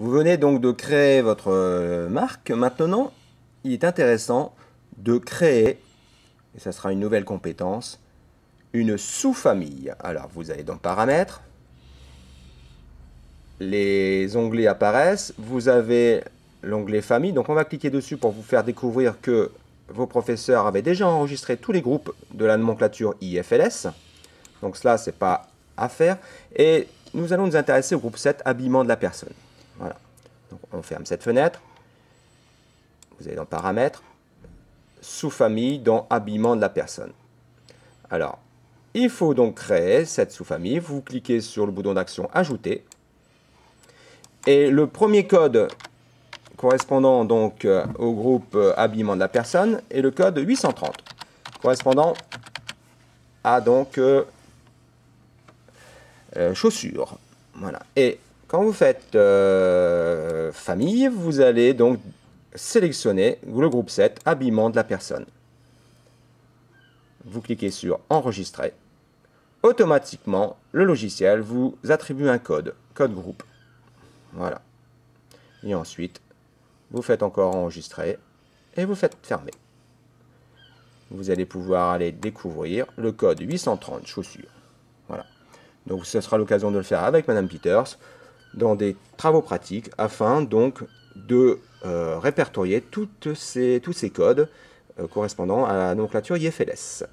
Vous venez donc de créer votre euh, marque. Maintenant, il est intéressant de créer, et ça sera une nouvelle compétence, une sous-famille. Alors, vous allez dans Paramètres. Les onglets apparaissent. Vous avez l'onglet Famille. Donc, on va cliquer dessus pour vous faire découvrir que vos professeurs avaient déjà enregistré tous les groupes de la nomenclature IFLS. Donc, cela, n'est pas à faire. Et nous allons nous intéresser au groupe 7, habillement de la personne. Voilà. Donc, on ferme cette fenêtre. Vous allez dans Paramètres, sous-famille, dans Habillement de la personne. Alors, il faut donc créer cette sous-famille. Vous cliquez sur le bouton d'action Ajouter. Et le premier code correspondant donc euh, au groupe euh, habillement de la personne est le code 830 correspondant à donc euh, chaussures. Voilà. Et quand vous faites euh, famille, vous allez donc sélectionner le groupe 7, habillement de la personne. Vous cliquez sur enregistrer. Automatiquement, le logiciel vous attribue un code, code groupe. Voilà. Et ensuite, vous faites encore enregistrer et vous faites fermer. Vous allez pouvoir aller découvrir le code 830 chaussures. Voilà. Donc ce sera l'occasion de le faire avec Madame Peters dans des travaux pratiques afin donc de euh, répertorier toutes ces, tous ces codes euh, correspondant à la nomenclature IFLS.